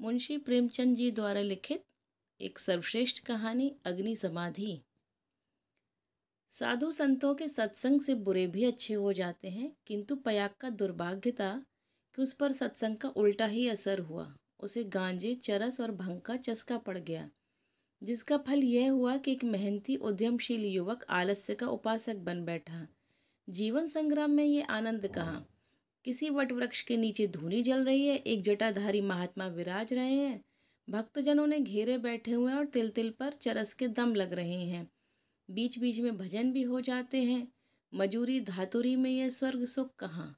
मुंशी प्रेमचंद जी द्वारा लिखित एक सर्वश्रेष्ठ कहानी अग्नि समाधि साधु संतों के सत्संग से बुरे भी अच्छे हो जाते हैं किंतु पयाग का दुर्भाग्य था कि उस पर सत्संग का उल्टा ही असर हुआ उसे गांजे चरस और भंग का चस्का पड़ गया जिसका फल यह हुआ कि एक मेहनती उद्यमशील युवक आलस्य का उपासक बन बैठा जीवन संग्राम में ये आनंद कहाँ किसी वट वृक्ष के नीचे धुनी जल रही है एक जटाधारी महात्मा विराज रहे हैं भक्तजनों ने घेरे बैठे हुए हैं और तिल तिल पर चरस के दम लग रहे हैं बीच बीच में भजन भी हो जाते हैं मजूरी धातुरी में यह स्वर्ग सुख कहाँ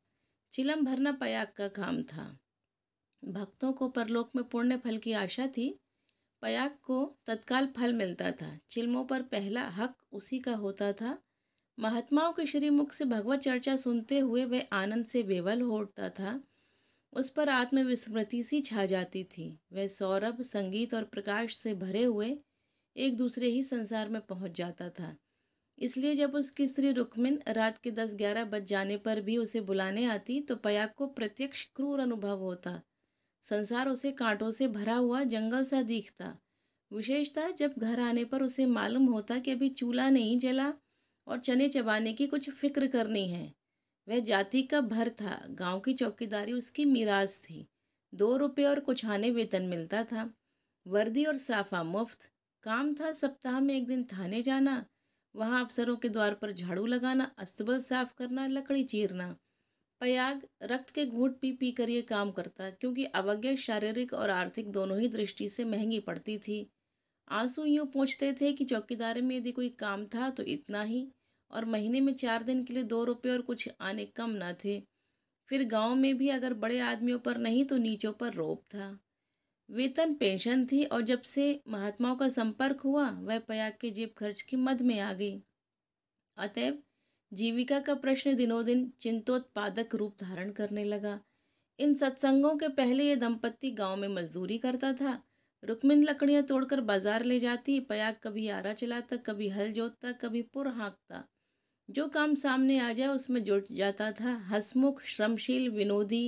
चिलम भरना पयाग का काम था भक्तों को परलोक में पुण्य फल की आशा थी पयाग को तत्काल फल मिलता था चिलमों पर पहला हक उसी का होता था महात्माओं के श्रीमुख से भगवत चर्चा सुनते हुए वह आनंद से बेवल हो उठता था उस पर आत्मविस्मृति सी छा जाती थी वह सौरभ संगीत और प्रकाश से भरे हुए एक दूसरे ही संसार में पहुंच जाता था इसलिए जब उसकी स्त्री रुक्मिन रात के दस ग्यारह बज जाने पर भी उसे बुलाने आती तो पयाग को प्रत्यक्ष क्रूर अनुभव होता संसार उसे कांटों से भरा हुआ जंगल सा दिखता विशेषता जब घर आने पर उसे मालूम होता कि अभी चूल्हा नहीं जला और चने चबाने की कुछ फिक्र करनी है वह जाति का भर था गांव की चौकीदारी उसकी मीराज थी दो रुपये और कुछ आने वेतन मिलता था वर्दी और साफा मुफ्त काम था सप्ताह में एक दिन थाने जाना वहाँ अफसरों के द्वार पर झाड़ू लगाना अस्तबल साफ करना लकड़ी चीरना पयाग रक्त के घूट पी पी कर ये काम करता क्योंकि अवज्ञा शारीरिक और आर्थिक दोनों ही दृष्टि से महंगी पड़ती थी आंसू यूँ पहुँचते थे कि चौकीदार में यदि कोई काम था तो इतना ही और महीने में चार दिन के लिए दो रुपये और कुछ आने कम ना थे फिर गांव में भी अगर बड़े आदमियों पर नहीं तो नीचों पर रोप था वेतन पेंशन थी और जब से महात्माओं का संपर्क हुआ वह पयाग के जेब खर्च की मद में आ गई अतएव जीविका का प्रश्न दिनों दिन चिंतोत्पादक रूप धारण करने लगा इन सत्संगों के पहले ये दंपत्ति गांव में मजदूरी करता था रुकमिन लकड़ियाँ तोड़कर बाजार ले जाती पयाग कभी आरा चलाता कभी हल जोतता कभी पुर हाँकता जो काम सामने आ जाए उसमें जुट जाता था हसमुख श्रमशील विनोदी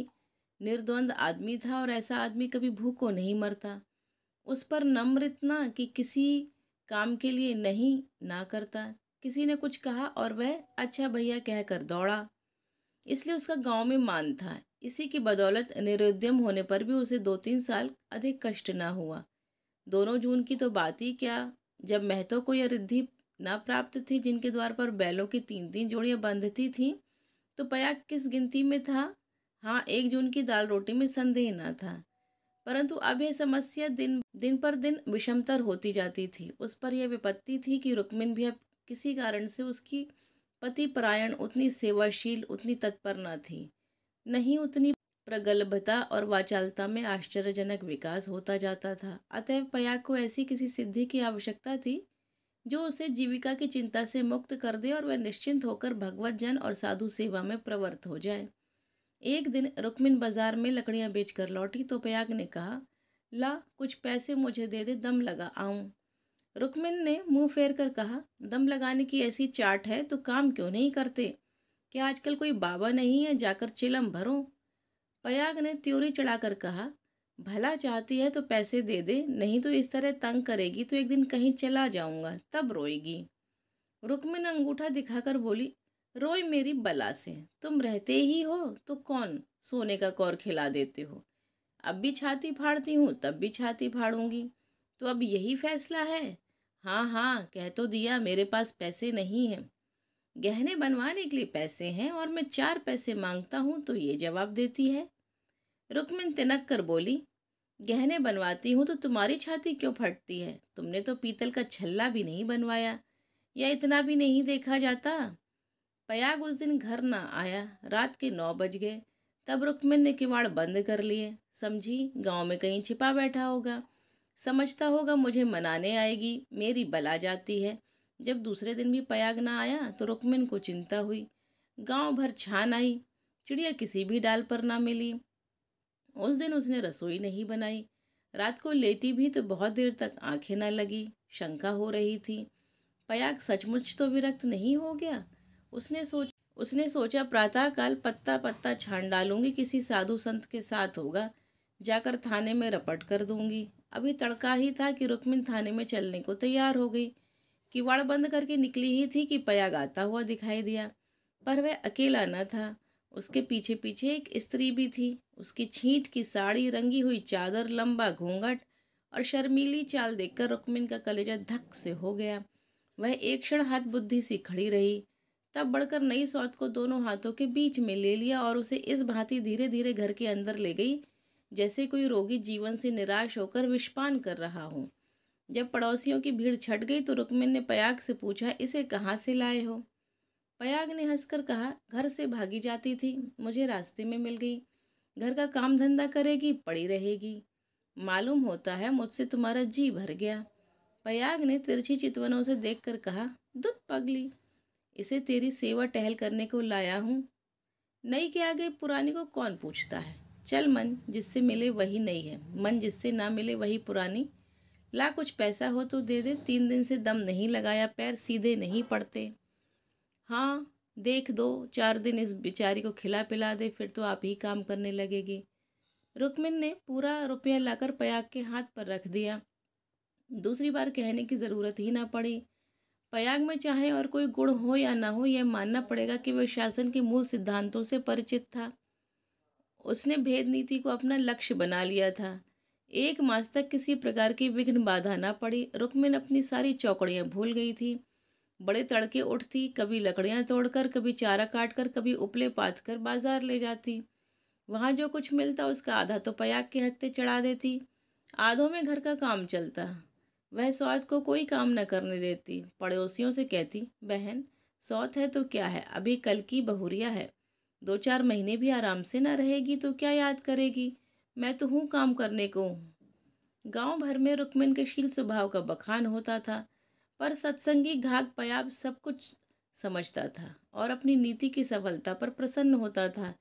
निर्द्वंद आदमी था और ऐसा आदमी कभी भूखो नहीं मरता उस पर नम्र इतना कि किसी काम के लिए नहीं ना करता किसी ने कुछ कहा और वह अच्छा भैया कहकर दौड़ा इसलिए उसका गांव में मान था इसी की बदौलत निरुद्यम होने पर भी उसे दो तीन साल अधिक कष्ट ना हुआ दोनों जून की तो बात ही क्या जब महतो को यह रिद्धि ना प्राप्त थी जिनके द्वार पर बैलों की तीन तीन जोड़ियाँ बंधती थीं तो पयाग किस गिनती में था हाँ एक जून की दाल रोटी में संदेह ना था परंतु अब यह समस्या दिन दिन पर दिन विषमतर होती जाती थी उस पर यह विपत्ति थी कि रुक्मिन भी अब किसी कारण से उसकी पति परायण उतनी सेवाशील उतनी तत्पर न थी नहीं उतनी प्रगल्भता और वाचालता में आश्चर्यजनक विकास होता जाता था अतः पयाग को ऐसी किसी सिद्धि की आवश्यकता थी जो उसे जीविका की चिंता से मुक्त कर दे और वह निश्चिंत होकर भगवत जन और साधु सेवा में प्रवृत्त हो जाए एक दिन रुक्मिन बाजार में लकड़ियां बेचकर लौटी तो पयाग ने कहा ला कुछ पैसे मुझे दे दे दम लगा आऊं रुक्मिन ने मुंह फेर कर कहा दम लगाने की ऐसी चाट है तो काम क्यों नहीं करते क्या आजकल कोई बाबा नहीं है जाकर चिलम भरो पयाग ने त्योरी चढ़ाकर कहा भला चाहती है तो पैसे दे दे नहीं तो इस तरह तंग करेगी तो एक दिन कहीं चला जाऊंगा तब रोएगी रुक्मिन अंगूठा दिखाकर बोली रोई मेरी बला से तुम रहते ही हो तो कौन सोने का कौर खिला देते हो अब भी छाती फाड़ती हूँ तब भी छाती फाड़ूंगी तो अब यही फैसला है हाँ हाँ कह तो दिया मेरे पास पैसे नहीं हैं गहने बनवाने के लिए पैसे हैं और मैं चार पैसे मांगता हूँ तो ये जवाब देती है रुकमिन तिनक कर बोली गहने बनवाती हूँ तो तुम्हारी छाती क्यों फटती है तुमने तो पीतल का छल्ला भी नहीं बनवाया या इतना भी नहीं देखा जाता पयाग उस दिन घर ना आया रात के नौ बज गए तब रुकमिन ने किवाड़ बंद कर लिए समझी गांव में कहीं छिपा बैठा होगा समझता होगा मुझे मनाने आएगी मेरी बला जाती है जब दूसरे दिन भी पयाग ना आया तो रुकमिन को चिंता हुई गांव भर छान आई चिड़िया किसी भी डाल पर ना मिली उस दिन उसने रसोई नहीं बनाई रात को लेटी भी तो बहुत देर तक आंखें ना लगी शंका हो रही थी पयाग सचमुच तो विरक्त नहीं हो गया उसने सोच उसने सोचा प्रातःकाल पत्ता पत्ता छान डालूंगी किसी साधु संत के साथ होगा जाकर थाने में रपट कर दूंगी अभी तड़का ही था कि रुक्मिन थाने में चलने को तैयार हो गई किवाड़ बंद करके निकली ही थी कि पया गाता हुआ दिखाई दिया पर वह अकेला न था उसके पीछे पीछे एक स्त्री भी थी उसकी छींट की साड़ी रंगी हुई चादर लंबा घूंघट और शर्मीली चाल देखकर रुकमिन का कलेजा धक से हो गया वह एक क्षण हाथ बुद्धि सी खड़ी रही तब बढ़कर नई सौत को दोनों हाथों के बीच में ले लिया और उसे इस भांति धीरे धीरे घर के अंदर ले गई जैसे कोई रोगी जीवन से निराश होकर विषपान कर रहा हो जब पड़ोसियों की भीड़ छट गई तो रुकमिन ने पयाग से पूछा इसे कहाँ से लाए हो पयाग ने हंसकर कहा घर से भागी जाती थी मुझे रास्ते में मिल गई घर का काम धंधा करेगी पड़ी रहेगी मालूम होता है मुझसे तुम्हारा जी भर गया पयाग ने तिरछी चितवनों से देख कहा दुध पगली इसे तेरी सेवा टहल करने को लाया हूँ नई के आगे पुरानी को कौन पूछता है चल मन जिससे मिले वही नई है मन जिससे ना मिले वही पुरानी ला कुछ पैसा हो तो दे दे तीन दिन से दम नहीं लगाया पैर सीधे नहीं पड़ते हाँ देख दो चार दिन इस बेचारी को खिला पिला दे फिर तो आप ही काम करने लगेगी रुकमिन ने पूरा रुपया लाकर पयाग के हाथ पर रख दिया दूसरी बार कहने की ज़रूरत ही ना पड़ी पयाग में चाहे और कोई गुण हो या ना हो यह मानना पड़ेगा कि वह शासन के मूल सिद्धांतों से परिचित था उसने भेद नीति को अपना लक्ष्य बना लिया था एक मास तक किसी प्रकार की विघ्न बाधा ना पड़ी रुकमिन अपनी सारी चौकड़ियाँ भूल गई थी बड़े तड़के उठती कभी लकड़ियाँ तोड़कर कभी चारा काट कर कभी उपले पाथ कर बाजार ले जाती वहाँ जो कुछ मिलता उसका आधा तो पयाग के हत्ते चढ़ा देती आधों में घर का काम चलता वह सौत को कोई काम न करने देती पड़ोसियों से कहती बहन सौत है तो क्या है अभी कल की बहुरिया है दो चार महीने भी आराम से न रहेगी तो क्या याद करेगी मैं तो हूँ काम करने को गांव भर में के शील स्वभाव का बखान होता था पर सत्संगी घाक पयाब सब कुछ समझता था और अपनी नीति की सफलता पर प्रसन्न होता था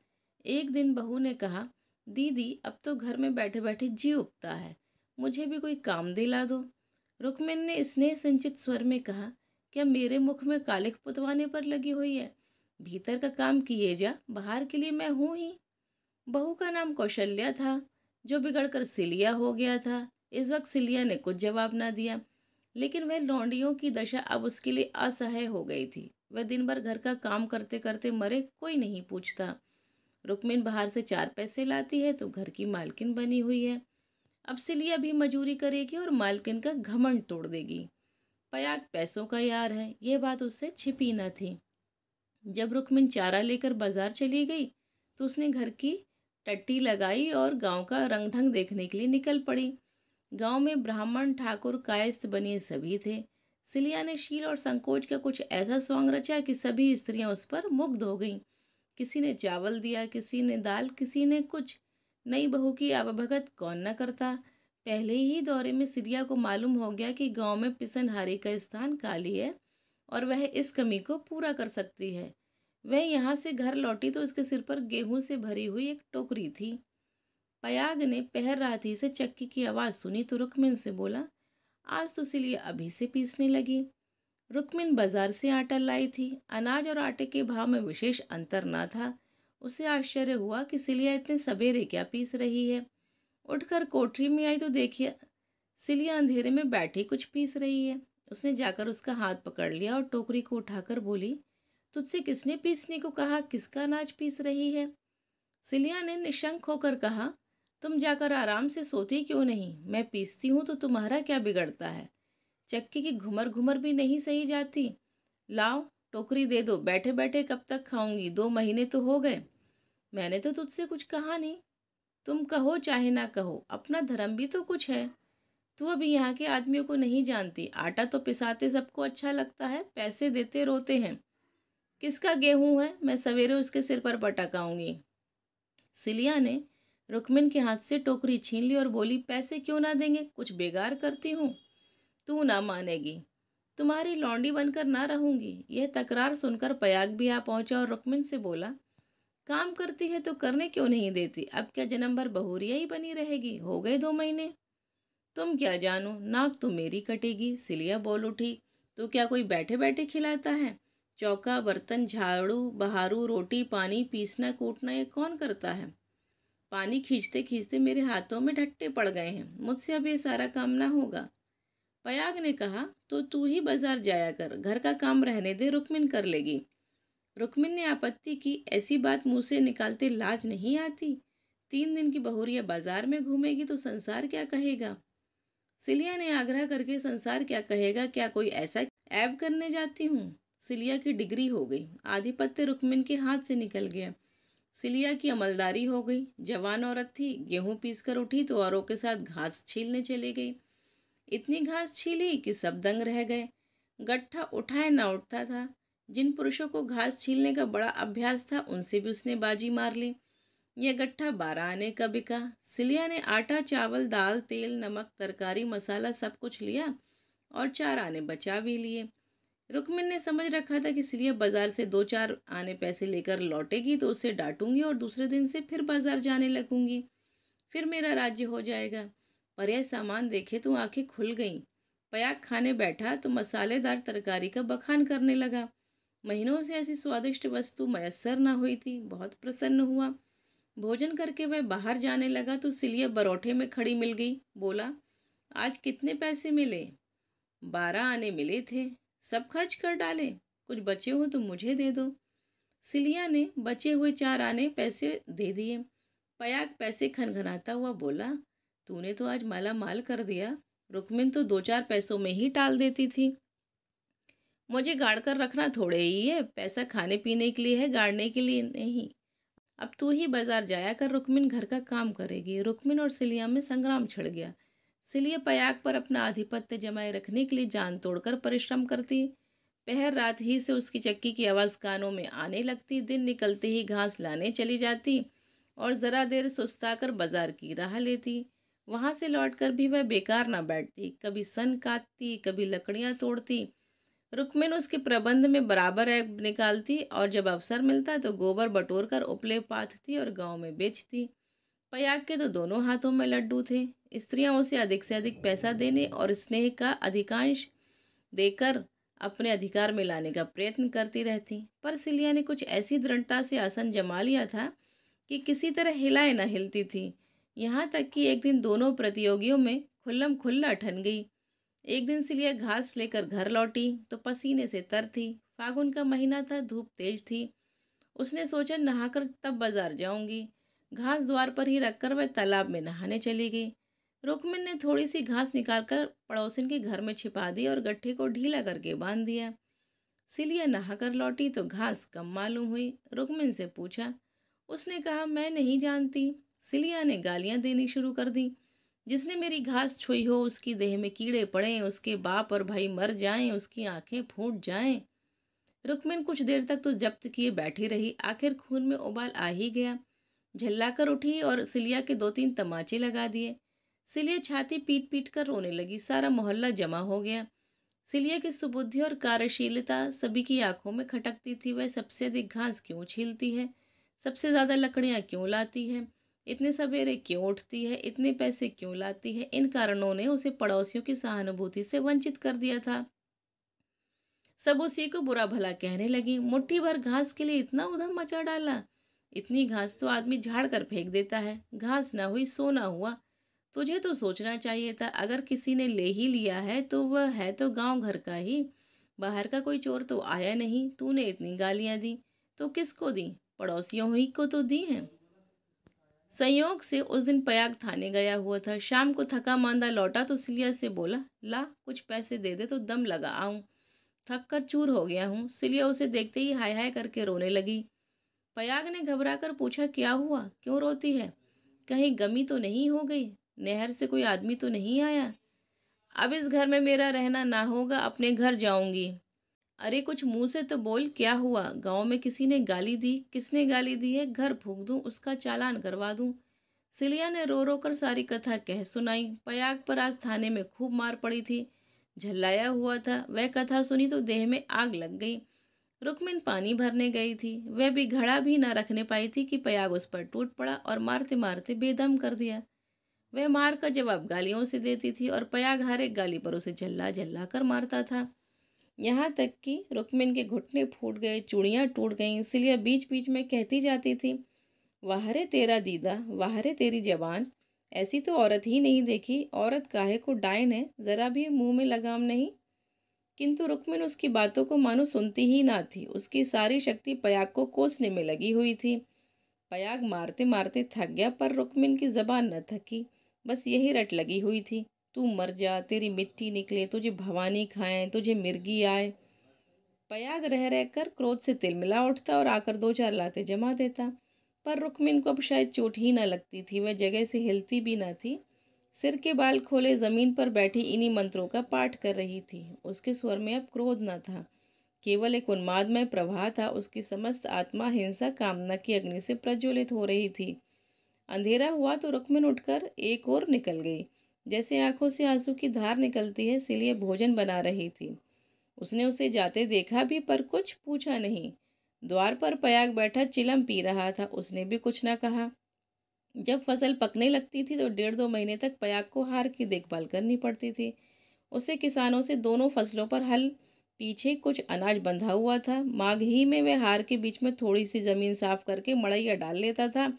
एक दिन बहू ने कहा दीदी अब तो घर में बैठे बैठे जी उगता है मुझे भी कोई काम दिला दो रुकमिन ने स्नेह संचित स्वर में कहा क्या मेरे मुख में कालिख पुतवाने पर लगी हुई है भीतर का काम किए जा बाहर के लिए मैं हूँ ही बहू का नाम कौशल्या था जो बिगड़कर सिलिया हो गया था इस वक्त सिलिया ने कुछ जवाब ना दिया लेकिन वह लौंडियों की दशा अब उसके लिए असह्य हो गई थी वह दिन भर घर का काम करते करते मरे कोई नहीं पूछता रुकमिन बाहर से चार पैसे लाती है तो घर की मालकिन बनी हुई है अब सिलिया भी मजूरी करेगी और मालकिन का घमंड तोड़ देगी पयाग पैसों का यार है यह बात उससे छिपी न थी जब रुकमिन चारा लेकर बाजार चली गई तो उसने घर की टट्टी लगाई और गांव का रंग ढंग देखने के लिए निकल पड़ी गांव में ब्राह्मण ठाकुर कायस्थ बनी सभी थे सिलिया ने शील और संकोच का कुछ ऐसा स्वांग रचा कि सभी स्त्रियां उस पर मुग्ध हो गईं किसी ने चावल दिया किसी ने दाल किसी ने कुछ नई बहू की आवाभगत कौन न करता पहले ही दौरे में सिलिया को मालूम हो गया कि गांव में पिसनहारी का स्थान खाली है और वह इस कमी को पूरा कर सकती है वह यहाँ से घर लौटी तो उसके सिर पर गेहूं से भरी हुई एक टोकरी थी पयाग ने पहर ही से चक्की की आवाज़ सुनी तो रुकमिन से बोला आज तो इसीलिए अभी से पीसने लगी रुकमिन बाजार से आटा लाई थी अनाज और आटे के भाव में विशेष अंतर ना था उसे आश्चर्य हुआ कि सिलिया इतने सवेरे क्या पीस रही है उठकर कोठरी में आई तो देखिए सिलिया अंधेरे में बैठी कुछ पीस रही है उसने जाकर उसका हाथ पकड़ लिया और टोकरी को उठाकर बोली तुझसे किसने पीसने को कहा किसका अनाज पीस रही है सिलिया ने निशंक होकर कहा तुम जाकर आराम से सोती क्यों नहीं मैं पीसती हूँ तो तुम्हारा क्या बिगड़ता है चक्की की घुमर घुमर भी नहीं सही जाती लाओ टोकरी दे दो बैठे बैठे कब तक खाऊंगी दो महीने तो हो गए मैंने तो तुझसे कुछ कहा नहीं तुम कहो चाहे ना कहो अपना धर्म भी तो कुछ है तू अभी यहाँ के आदमियों को नहीं जानती आटा तो पिसाते सबको अच्छा लगता है पैसे देते रोते हैं किसका गेहूं है मैं सवेरे उसके सिर पर पटकाऊंगी सिलिया ने रुकमिन के हाथ से टोकरी छीन ली और बोली पैसे क्यों ना देंगे कुछ बेगार करती हूँ तू ना मानेगी तुम्हारी लौंडी बनकर ना रहूंगी यह तकरार सुनकर पयाग भी आ पहुंचा और रुकमिन से बोला काम करती है तो करने क्यों नहीं देती अब क्या जन्म भर बहूरिया ही बनी रहेगी हो गए दो महीने तुम क्या जानो नाक तो मेरी कटेगी सिलिया बोल उठी तो क्या कोई बैठे बैठे खिलाता है चौका बर्तन झाड़ू बहारू रोटी पानी पीसना कूटना ये कौन करता है पानी खींचते खींचते मेरे हाथों में ढट्टे पड़ गए हैं मुझसे अब ये सारा काम ना होगा पयाग ने कहा तो तू ही बाजार जाया कर घर का काम रहने दे रुकमिन कर लेगी रुक्मिन ने आपत्ति की ऐसी बात मुँह से निकालते लाज नहीं आती तीन दिन की बहुरिया बाजार में घूमेगी तो संसार क्या कहेगा सिलिया ने आग्रह करके संसार क्या कहेगा क्या कोई ऐसा ऐब करने जाती हूँ सिलिया की डिग्री हो गई आधिपत्य रुक्मिन के हाथ से निकल गया सिलिया की अमलदारी हो गई जवान औरत थी गेहूं पीसकर उठी तो औरों के साथ घास छीलने चली गई इतनी घास छीली कि सब दंग रह गए गट्ठा उठाए ना उठता था जिन पुरुषों को घास छीलने का बड़ा अभ्यास था उनसे भी उसने बाजी मार ली यह गट्ठा बारह आने का बिका सिलिया ने आटा चावल दाल तेल नमक तरकारी मसाला सब कुछ लिया और चार आने बचा भी लिए रुकमिन ने समझ रखा था कि सिलिया बाजार से दो चार आने पैसे लेकर लौटेगी तो उसे डांटूंगी और दूसरे दिन से फिर बाजार जाने लगूंगी फिर मेरा राज्य हो जाएगा पर यह सामान देखे तो आंखें खुल गईं पयाक खाने बैठा तो मसालेदार तरकारी का बखान करने लगा महीनों से ऐसी स्वादिष्ट वस्तु मयसर न हुई थी बहुत प्रसन्न हुआ भोजन करके वह बाहर जाने लगा तो सिलिया बरौठे में खड़ी मिल गई बोला आज कितने पैसे मिले बारह आने मिले थे सब खर्च कर डाले कुछ बचे हो तो मुझे दे दो सिलिया ने बचे हुए चार आने पैसे दे दिए पयाग पैसे खनखनाता हुआ बोला तूने तो आज माला माल कर दिया रुकमिन तो दो चार पैसों में ही टाल देती थी मुझे गाड़ कर रखना थोड़े ही है पैसा खाने पीने के लिए है गाड़ने के लिए नहीं अब तू ही बाजार जाया कर रुकमिन घर का काम करेगी रुकमिन और सिलिया में संग्राम छिड़ गया इसलिए पयाग पर अपना आधिपत्य जमाए रखने के लिए जान तोड़कर परिश्रम करती पहर रात ही से उसकी चक्की की आवाज़ कानों में आने लगती दिन निकलते ही घास लाने चली जाती और ज़रा देर सुस्ता कर बाजार की राह लेती वहाँ से लौटकर भी वह बेकार ना बैठती कभी सन काटती कभी लकड़ियाँ तोड़ती रुकमिन उसके प्रबंध में बराबर एग निकालती और जब अवसर मिलता तो गोबर बटोर कर उपले पाथती और गांव में बेचती पयाग के तो दोनों हाथों में लड्डू थे स्त्रियां उसे अधिक से अधिक पैसा देने और स्नेह का अधिकांश देकर अपने अधिकार में लाने का प्रयत्न करती रहती पर सिलिया ने कुछ ऐसी दृढ़ता से आसन जमा लिया था कि किसी तरह हिलाए न हिलती थी यहाँ तक कि एक दिन दोनों प्रतियोगियों में खुल्लम खुल्ला ठन गई एक दिन सिलिया घास लेकर घर लौटी तो पसीने से तर थी फागुन का महीना था धूप तेज थी उसने सोचा नहाकर तब बाजार जाऊंगी घास द्वार पर ही रखकर वह तालाब में नहाने चली गई रुकमिन ने थोड़ी सी घास निकालकर पड़ोसिन के घर में छिपा दी और गट्ठे को ढीला करके बांध दिया सिलिया नहाकर लौटी तो घास कम मालूम हुई रुकमिन से पूछा उसने कहा मैं नहीं जानती सिलिया ने गालियां देनी शुरू कर दी जिसने मेरी घास छुई हो उसकी देह में कीड़े पड़े उसके बाप और भाई मर जाएं उसकी आंखें फूट जाएं रुकमिन कुछ देर तक तो जब्त किए बैठी रही आखिर खून में उबाल आ ही गया झल्लाकर उठी और सिलिया के दो तीन तमाचे लगा दिए सिलिया छाती पीट पीट कर रोने लगी सारा मोहल्ला जमा हो गया सिलिया की सुबुद्धि और कार्यशीलता सभी की आंखों में खटकती थी वह सबसे अधिक घास क्यों छीलती है सबसे ज़्यादा लकड़ियाँ क्यों लाती है इतने सवेरे क्यों उठती है इतने पैसे क्यों लाती है इन कारणों ने उसे पड़ोसियों की सहानुभूति से वंचित कर दिया था सब उसी को बुरा भला कहने लगी मुट्ठी भर घास के लिए इतना उधम मचा डाला इतनी घास तो आदमी झाड़ कर फेंक देता है घास ना हुई सोना हुआ तुझे तो सोचना चाहिए था अगर किसी ने ले ही लिया है तो वह है तो गांव घर का ही बाहर का कोई चोर तो आया नहीं तूने इतनी गालियाँ दी तो किसको दी पड़ोसियों ही को तो दी हैं संयोग से उस दिन प्रयाग थाने गया हुआ था शाम को थका मांदा लौटा तो सिलिया से बोला ला कुछ पैसे दे दे तो दम लगा आऊँ थक कर चूर हो गया हूँ सिलिया उसे देखते ही हाय हाय करके रोने लगी प्रयाग ने घबरा कर पूछा क्या हुआ क्यों रोती है कहीं गमी तो नहीं हो गई नहर से कोई आदमी तो नहीं आया अब इस घर में मेरा रहना ना होगा अपने घर जाऊंगी अरे कुछ मुंह से तो बोल क्या हुआ गांव में किसी ने गाली दी किसने गाली दी है घर फूक दूं उसका चालान करवा दूं सिलिया ने रो रो कर सारी कथा कह सुनाई पयाग पर आज थाने में खूब मार पड़ी थी झल्लाया हुआ था वह कथा सुनी तो देह में आग लग गई रुकमिन पानी भरने गई थी वह भी घड़ा भी न रखने पाई थी कि पयाग उस पर टूट पड़ा और मारते मारते बेदम कर दिया वह मार का जवाब गालियों से देती थी और पयाग हर एक गाली पर उसे झल्ला झल्ला कर मारता था यहाँ तक कि रुक्मिन के घुटने फूट गए चूड़ियाँ टूट गईं इसलिए बीच बीच में कहती जाती थी वाहरे तेरा दीदा वाहरे तेरी जवान ऐसी तो औरत ही नहीं देखी औरत काहे को डाइन है ज़रा भी मुंह में लगाम नहीं किंतु रुक्मिन उसकी बातों को मानो सुनती ही ना थी उसकी सारी शक्ति पयाग को कोसने में लगी हुई थी पयाग मारते मारते थक गया पर रुक्मिन की जबान न थकी बस यही रट लगी हुई थी तू मर जा तेरी मिट्टी निकले तुझे भवानी खाएं तुझे मिर्गी आए प्रयाग रह रहकर क्रोध से तिलमिला उठता और आकर दो चार लाते जमा देता पर रुकमिन को अब शायद चोट ही ना लगती थी वह जगह से हिलती भी ना थी सिर के बाल खोले ज़मीन पर बैठी इन्हीं मंत्रों का पाठ कर रही थी उसके स्वर में अब क्रोध न था केवल एक उन्मादमय प्रवाह था उसकी समस्त आत्मा हिंसा कामना की अग्नि से प्रज्वलित हो रही थी अंधेरा हुआ तो रुक्मिन उठकर एक ओर निकल गई जैसे आंखों से आंसू की धार निकलती है इसीलिए भोजन बना रही थी उसने उसे जाते देखा भी पर कुछ पूछा नहीं द्वार पर पयाग बैठा चिलम पी रहा था उसने भी कुछ ना कहा जब फसल पकने लगती थी तो डेढ़ दो महीने तक पयाग को हार की देखभाल करनी पड़ती थी उसे किसानों से दोनों फसलों पर हल पीछे कुछ अनाज बंधा हुआ था माघ ही में वह हार के बीच में थोड़ी सी ज़मीन साफ करके मड़ैया डाल लेता था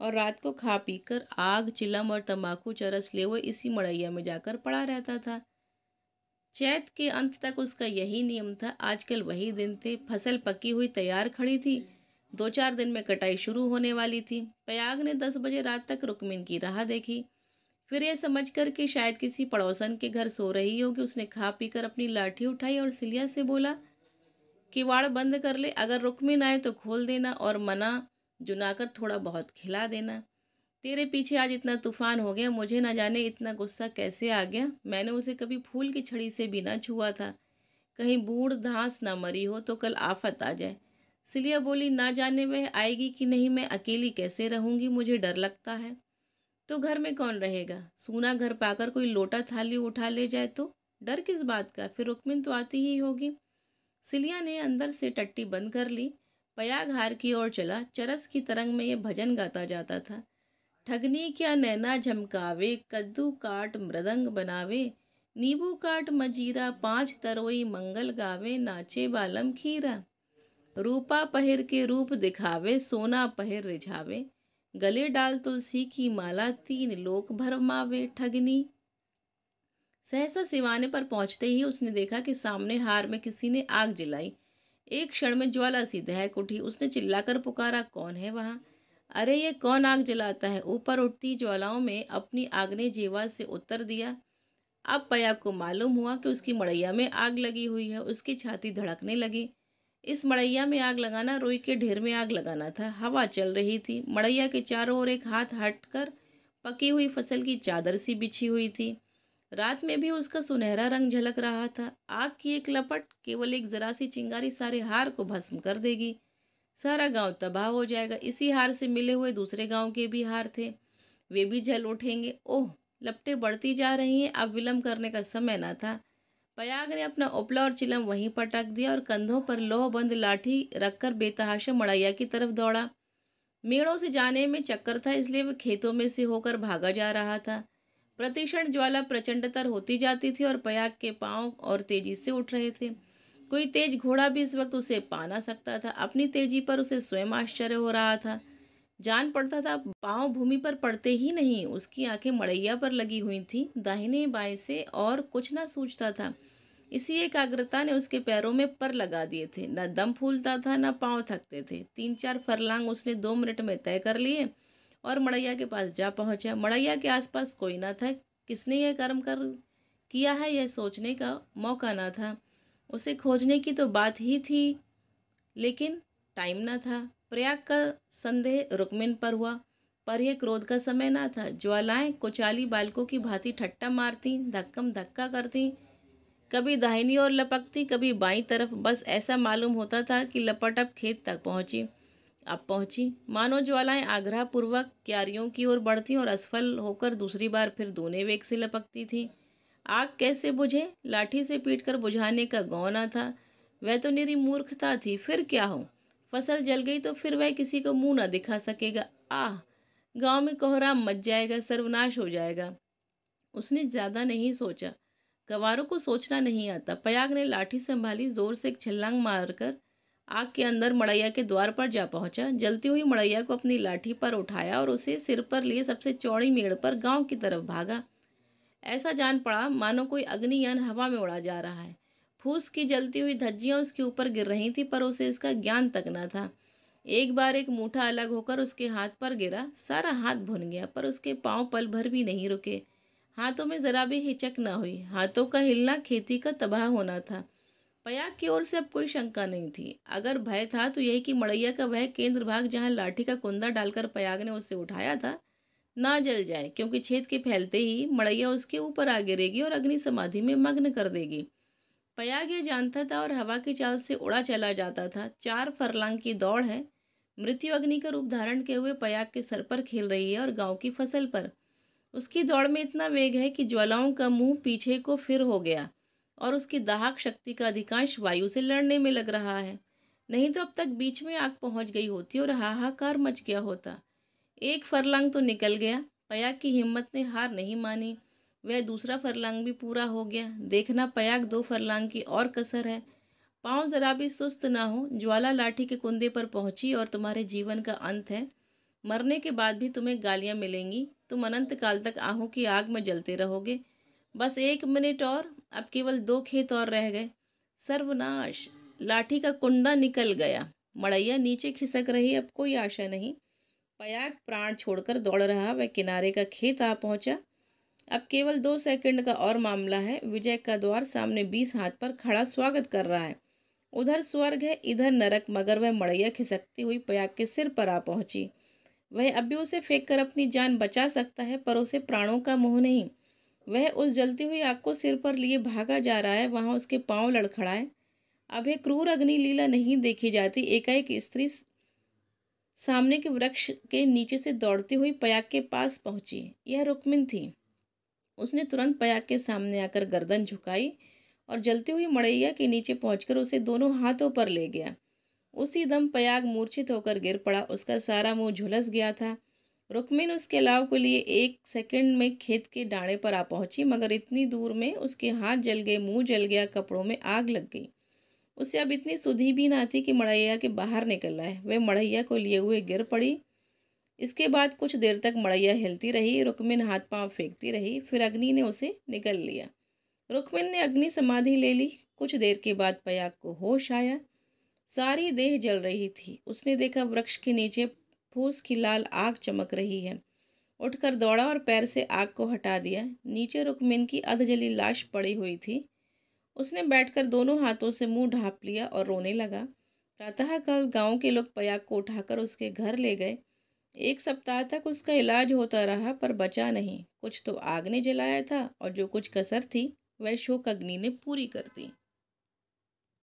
और रात को खा पी कर आग चिलम और तम्बाकू चरस ले हुए इसी मड़ैया में जाकर पड़ा रहता था चैत के अंत तक उसका यही नियम था आजकल वही दिन थे फसल पकी हुई तैयार खड़ी थी दो चार दिन में कटाई शुरू होने वाली थी प्रयाग ने दस बजे रात तक रुकमिन की राह देखी फिर यह समझ कर कि शायद किसी पड़ोसन के घर सो रही होगी उसने खा पी कर अपनी लाठी उठाई और सिलिया से बोला किवाड़ बंद कर ले अगर रुकमिन आए तो खोल देना और मना जुनाकर थोड़ा बहुत खिला देना तेरे पीछे आज इतना तूफान हो गया मुझे ना जाने इतना गुस्सा कैसे आ गया मैंने उसे कभी फूल की छड़ी से भी ना छुआ था कहीं बूढ़ घास ना मरी हो तो कल आफत आ जाए सिलिया बोली ना जाने वह आएगी कि नहीं मैं अकेली कैसे रहूँगी मुझे डर लगता है तो घर में कौन रहेगा सूना घर पाकर कोई लोटा थाली उठा ले जाए तो डर किस बात का फिर रुकमिन तो आती ही होगी सिलिया ने अंदर से टट्टी बंद कर ली पयाघार की ओर चला चरस की तरंग में ये भजन गाता जाता था ठगनी क्या नैना झमकावे कद्दू काट मृदंग बनावे नींबू काट मजीरा पांच तरोई मंगल गावे नाचे बालम खीरा रूपा पहर के रूप दिखावे सोना पहर रिझावे गले डाल तुलसी की माला तीन लोक भरमावे ठगनी सहसा सिवाने पर पहुंचते ही उसने देखा कि सामने हार में किसी ने आग जलाई एक क्षण में ज्वाला सी दहक उठी उसने चिल्लाकर पुकारा कौन है वहाँ अरे ये कौन आग जलाता है ऊपर उठती ज्वालाओं में अपनी आगने जीवा से उत्तर दिया अब पया को मालूम हुआ कि उसकी मड़ैया में आग लगी हुई है उसकी छाती धड़कने लगी इस मड़ैया में आग लगाना रोई के ढेर में आग लगाना था हवा चल रही थी मड़ैया के चारों ओर एक हाथ हटकर पकी हुई फसल की चादर सी बिछी हुई थी रात में भी उसका सुनहरा रंग झलक रहा था आग की एक लपट केवल एक जरा सी चिंगारी सारे हार को भस्म कर देगी सारा गांव तबाह हो जाएगा इसी हार से मिले हुए दूसरे गांव के भी हार थे वे भी जल उठेंगे ओह लपटे बढ़ती जा रही हैं अब विलम्ब करने का समय ना था पयाग ने अपना उपला और चिलम वहीं पटक दिया और कंधों पर लोह बंद लाठी रखकर बेतहाशा मड़ैया की तरफ दौड़ा मेड़ों से जाने में चक्कर था इसलिए वह खेतों में से होकर भागा जा रहा था प्रतिक्षण ज्वाला प्रचंडतर होती जाती थी और पयाग के पांव और तेजी से उठ रहे थे कोई तेज घोड़ा भी इस वक्त उसे पा ना सकता था अपनी तेजी पर उसे स्वयं आश्चर्य हो रहा था जान पड़ता था पांव भूमि पर पड़ते ही नहीं उसकी आंखें मड़ैया पर लगी हुई थी दाहिने बाएं से और कुछ ना सूझता था इसी एकाग्रता ने उसके पैरों में पर लगा दिए थे न दम फूलता था न पाँव थकते थे तीन चार फरलांग उसने दो मिनट में तय कर लिए और मड़ैया के पास जा पहुंचा मड़ैया के आसपास कोई ना था किसने यह कर्म कर किया है यह सोचने का मौका ना था उसे खोजने की तो बात ही थी लेकिन टाइम ना था प्रयाग का संदेह रुकमिन पर हुआ पर यह क्रोध का समय ना था ज्वालाएं कुचाली बालकों की भांति ठट्टा मारती धक्कम धक्का करती कभी दाहिनी ओर लपकती कभी बाई तरफ बस ऐसा मालूम होता था कि लपटप खेत तक पहुंची अब पहुंची मानो ज्वालाएं आग्रह पूर्वक क्यारियों की ओर बढ़ती और असफल होकर दूसरी बार फिर दोनों वेग से लपकती थी आग कैसे बुझे लाठी से पीटकर बुझाने का गौना था वह तो निरी मूर्खता थी फिर क्या हो फसल जल गई तो फिर वह किसी को मुंह न दिखा सकेगा आह गांव में कोहरा मच जाएगा सर्वनाश हो जाएगा उसने ज़्यादा नहीं सोचा गवारों को सोचना नहीं आता पयाग ने लाठी संभाली जोर से एक छलांग मारकर आग के अंदर मड़ैया के द्वार पर जा पहुंचा जलती हुई मड़ैया को अपनी लाठी पर उठाया और उसे सिर पर लिए सबसे चौड़ी मेड़ पर गांव की तरफ भागा ऐसा जान पड़ा मानो कोई अग्नियान हवा में उड़ा जा रहा है फूस की जलती हुई धज्जियाँ उसके ऊपर गिर रही थी पर उसे इसका ज्ञान तक न था एक बार एक मूठा अलग होकर उसके हाथ पर गिरा सारा हाथ भुन गया पर उसके पाँव पल भर भी नहीं रुके हाथों में ज़रा भी हिचक न हुई हाथों का हिलना खेती का तबाह होना था पयाग की ओर से अब कोई शंका नहीं थी अगर भय था तो यही कि मड़ैया का वह केंद्र भाग जहाँ लाठी का कुंदा डालकर पयाग ने उसे उठाया था ना जल जाए क्योंकि छेद के फैलते ही मड़ैया उसके ऊपर आ गिरेगी और अग्नि समाधि में मग्न कर देगी पयाग यह जानता था और हवा की चाल से उड़ा चला जाता था चार फरलांग की दौड़ है मृत्यु अग्नि का रूप धारण किए हुए पयाग के सर पर खेल रही है और गांव की फसल पर उसकी दौड़ में इतना वेग है कि ज्वालाओं का मुंह पीछे को फिर हो गया और उसकी दाहक शक्ति का अधिकांश वायु से लड़ने में लग रहा है नहीं तो अब तक बीच में आग पहुंच गई होती और हाहाकार मच गया होता एक फरलांग तो निकल गया पयाग की हिम्मत ने हार नहीं मानी वह दूसरा फरलांग भी पूरा हो गया देखना पयाग दो फरलांग की और कसर है पाँव जरा भी सुस्त ना हो ज्वाला लाठी के कुंदे पर पहुंची और तुम्हारे जीवन का अंत है मरने के बाद भी तुम्हें गालियाँ मिलेंगी तुम अनंत काल तक आहों की आग में जलते रहोगे बस एक मिनट और अब केवल दो खेत और रह गए सर्वनाश लाठी का कुंडा निकल गया मड़ैया नीचे खिसक रही अब कोई आशा नहीं पयाग प्राण छोड़कर दौड़ रहा वह किनारे का खेत आ पहुंचा अब केवल दो सेकंड का और मामला है विजय का द्वार सामने बीस हाथ पर खड़ा स्वागत कर रहा है उधर स्वर्ग है इधर नरक मगर वह मड़ैया खिसकती हुई पयाग के सिर पर आ पहुंची वह अब भी उसे फेंक कर अपनी जान बचा सकता है पर उसे प्राणों का मुँह नहीं वह उस जलती हुई आग को सिर पर लिए भागा जा रहा है वहाँ उसके पांव लड़खड़ाए अब यह क्रूर अग्नि लीला नहीं देखी जाती एकाएक स्त्री सामने के वृक्ष के नीचे से दौड़ती हुई पयाग के पास पहुंची यह रुक्मिन थी उसने तुरंत पयाग के सामने आकर गर्दन झुकाई और जलती हुई मड़ैया के नीचे पहुंचकर उसे दोनों हाथों पर ले गया उसी दम पयाग मूर्छित होकर गिर पड़ा उसका सारा मुंह झुलस गया था रुक्मिन उसके लाव के लिए एक सेकंड में खेत के डाड़े पर आ पहुंची मगर इतनी दूर में उसके हाथ जल गए मुंह जल गया कपड़ों में आग लग गई उसे अब इतनी सुधी भी ना थी कि मड़ैया के बाहर निकल आए वह मड़ैया को लिए हुए गिर पड़ी इसके बाद कुछ देर तक मड़ैया हिलती रही रुक्मिन हाथ पांव फेंकती रही फिर अग्नि ने उसे निकल लिया रुक्मिन ने अग्नि समाधि ले ली कुछ देर के बाद पयाग को होश आया सारी देह जल रही थी उसने देखा वृक्ष के नीचे फूस की लाल आग चमक रही है उठकर दौड़ा और पैर से आग को हटा दिया नीचे रुकमिन की अधजली लाश पड़ी हुई थी उसने बैठकर दोनों हाथों से मुंह ढाँप लिया और रोने लगा प्रातः कल गांव के लोग पयाग को उठाकर उसके घर ले गए एक सप्ताह तक उसका इलाज होता रहा पर बचा नहीं कुछ तो आग ने जलाया था और जो कुछ कसर थी वह शोक अग्नि ने पूरी कर दी